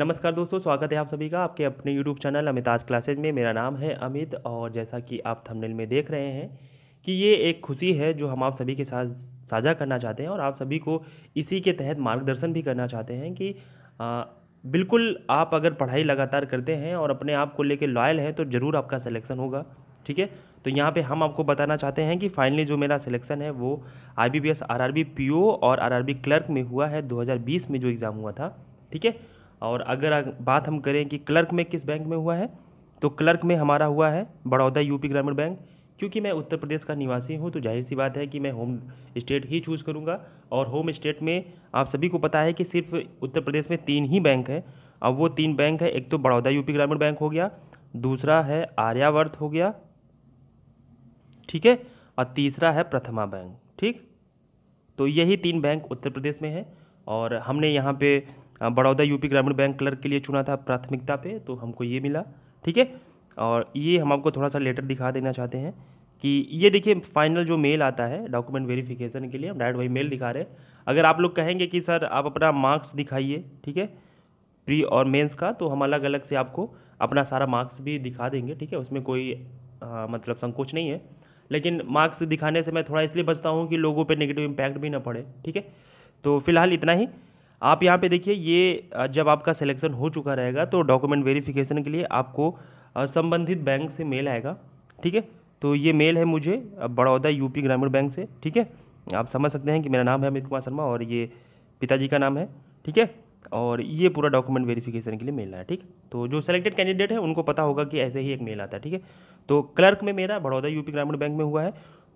नमस्कार दोस्तों स्वागत है आप सभी का आपके अपने YouTube चैनल अमिताज क्लासेज में मेरा नाम है अमित और जैसा कि आप थंबनेल में देख रहे हैं कि ये एक खुशी है जो हम आप सभी के साथ साझा करना चाहते हैं और आप सभी को इसी के तहत मार्गदर्शन भी करना चाहते हैं कि आ, बिल्कुल आप अगर पढ़ाई लगातार करते हैं और अपने आप को लेकर लॉयल हैं तो ज़रूर आपका सिलेक्शन होगा ठीक है तो यहाँ पे हम आपको बताना चाहते हैं कि फाइनली जो मेरा सिलेक्शन है वो I B B S R R B P O और आर आर बी क्लर्क में हुआ है बीस में जो एग्ज़ाम हुआ था ठीक है और अगर बात हम करें कि क्लर्क में किस बैंक में हुआ है तो क्लर्क में हमारा हुआ है बड़ौदा यूपी ग्रामीण बैंक क्योंकि मैं उत्तर प्रदेश का निवासी हूँ तो जाहिर सी बात है कि मैं होम स्टेट ही चूज़ करूँगा और होम स्टेट में आप सभी को पता है कि सिर्फ उत्तर प्रदेश में तीन ही बैंक हैं अब वो तीन बैंक है एक तो बड़ौदा यूपी ग्रामीण बैंक हो गया दूसरा है आर्यावर्त हो गया ठीक है और तीसरा है प्रथमा बैंक ठीक तो यही तीन बैंक उत्तर प्रदेश में है और हमने यहाँ पे Baroda UP Gramin bank clerk के लिए चुना था प्राथमिकता पे तो हमको ये मिला ठीक है और ये हम आपको थोड़ा सा लेटर दिखा देना चाहते हैं कि ये देखिए फाइनल जो मेल आता है डॉक्यूमेंट वेरिफिकेशन के लिए हम डायरेक्ट वही मेल दिखा रहे हैं अगर आप लोग कहेंगे कि सर आप अपना मार्क्स दिखाइए ठीक है प्री और मेंस का तो हम अलग अलग से आपको अपना सारा मार्क्स भी दिखा देंगे ठीक है उसमें कोई आ, मतलब संकोच नहीं है लेकिन मार्क्स दिखाने से मैं थोड़ा इसलिए बचता हूँ कि लोगों पर नेगेटिव इम्पैक्ट भी ना पड़े ठीक है तो फिलहाल इतना ही आप यहाँ पे देखिए ये जब आपका सिलेक्शन हो चुका रहेगा तो डॉक्यूमेंट वेरिफिकेशन के लिए आपको संबंधित बैंक से मेल आएगा ठीक है तो ये मेल है मुझे बड़ौदा यूपी ग्रामीण बैंक से ठीक है आप समझ सकते हैं कि मेरा नाम है अमित कुमार शर्मा और ये पिताजी का नाम है ठीक है और ये पूरा डॉक्यूमेंट वेरिफिकेशन के लिए मेल आया ठीक तो जो सेलेक्टेड कैंडिडेट है उनको पता होगा कि ऐसे ही एक मेल आता है ठीक है तो क्लर्क में मेरा बड़ौदा यूपी ग्रामीण बैंक में हुआ है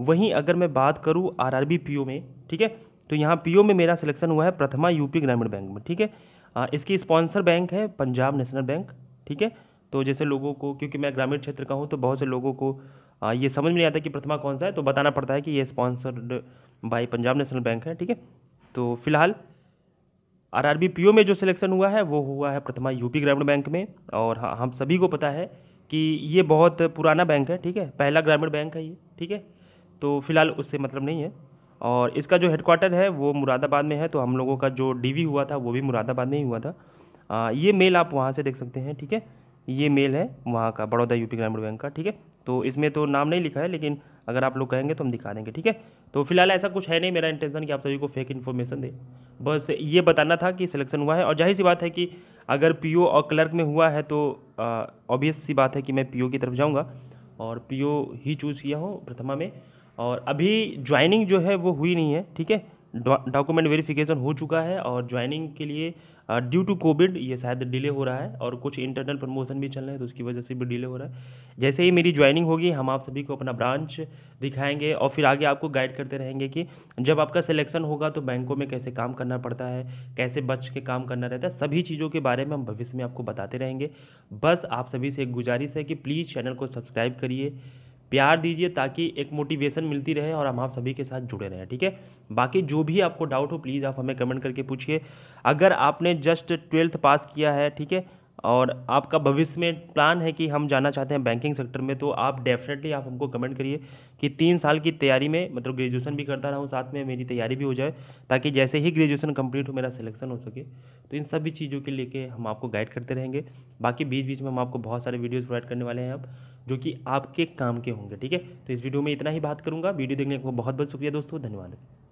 वहीं अगर मैं बात करूँ आर आर में ठीक है तो यहाँ पी में मेरा सिलेक्शन हुआ है प्रथमा यूपी ग्रामीण बैंक में ठीक है इसकी स्पॉन्सर बैंक है पंजाब नेशनल बैंक ठीक है तो जैसे लोगों को क्योंकि मैं ग्रामीण क्षेत्र का हूँ तो बहुत से लोगों को आ, ये समझ में नहीं आता कि प्रथमा कौन सा है तो बताना पड़ता है कि ये sponsored by Punjab national bank है ठीक है तो फिलहाल आर पीओ में जो सिलेक्शन हुआ है वो हुआ है प्रथमा यूपी ग्रामीण बैंक में और हाँ, हम सभी को पता है कि ये बहुत पुराना बैंक है ठीक है पहला ग्रामीण बैंक है ये ठीक है तो फिलहाल उससे मतलब नहीं है और इसका जो हेडक्वार्टर है वो मुरादाबाद में है तो हम लोगों का जो डीवी हुआ था वो भी मुरादाबाद में ही हुआ था आ, ये मेल आप वहाँ से देख सकते हैं ठीक है ये मेल है वहाँ का बड़ौदा यूपी ग्रामीण बैंक का ठीक है तो इसमें तो नाम नहीं लिखा है लेकिन अगर आप लोग कहेंगे तो हम दिखा देंगे ठीक है तो फिलहाल ऐसा कुछ है नहीं मेरा इंटेंशन कि आप सभी को फेक इन्फॉर्मेशन दे बस ये बताना था कि सिलेक्शन हुआ है और जाहिर सी बात है कि अगर पीओ और क्लर्क में हुआ है तो ऑब्वियस सी बात है कि मैं पीओ की तरफ जाऊँगा और पीओ ही चूज़ किया हूँ प्रथमा में और अभी ज्वाइनिंग जो है वो हुई नहीं है ठीक है डॉक्यूमेंट वेरिफिकेशन हो चुका है और ज्वाइनिंग के लिए ड्यू टू कोविड ये शायद डिले हो रहा है और कुछ इंटरनल प्रमोशन भी चल रहे हैं तो उसकी वजह से भी डिले हो रहा है जैसे ही मेरी ज्वाइनिंग होगी हम आप सभी को अपना ब्रांच दिखाएंगे और फिर आगे आपको गाइड करते रहेंगे कि जब आपका सिलेक्शन होगा तो बैंकों में कैसे काम करना पड़ता है कैसे बच के काम करना रहता है सभी चीज़ों के बारे में हम भविष्य में आपको बताते रहेंगे बस आप सभी से एक गुजारिश है कि प्लीज़ चैनल को सब्सक्राइब करिए प्यार दीजिए ताकि एक मोटिवेशन मिलती रहे और हम आप सभी के साथ जुड़े रहें ठीक है बाकी जो भी आपको डाउट हो प्लीज़ आप हमें कमेंट करके पूछिए अगर आपने जस्ट ट्वेल्थ पास किया है ठीक है और आपका भविष्य में प्लान है कि हम जाना चाहते हैं बैंकिंग सेक्टर में तो आप डेफिनेटली आप हमको कमेंट करिए कि तीन साल की तैयारी में मतलब ग्रेजुएशन भी करता रहूँ साथ में मेरी तैयारी भी हो जाए ताकि जैसे ही ग्रेजुएशन कंप्लीट हो मेरा सिलेक्शन हो सके तो इन सभी चीज़ों के लेके हम आपको गाइड करते रहेंगे बाकी बीच बीच में हम आपको बहुत सारे वीडियोज़ प्रोवाइड करने वाले हैं अब जो कि आपके काम के होंगे ठीक है तो इस वीडियो में इतना ही बात करूंगा वीडियो देखने को बहुत बहुत शुक्रिया दोस्तों धन्यवाद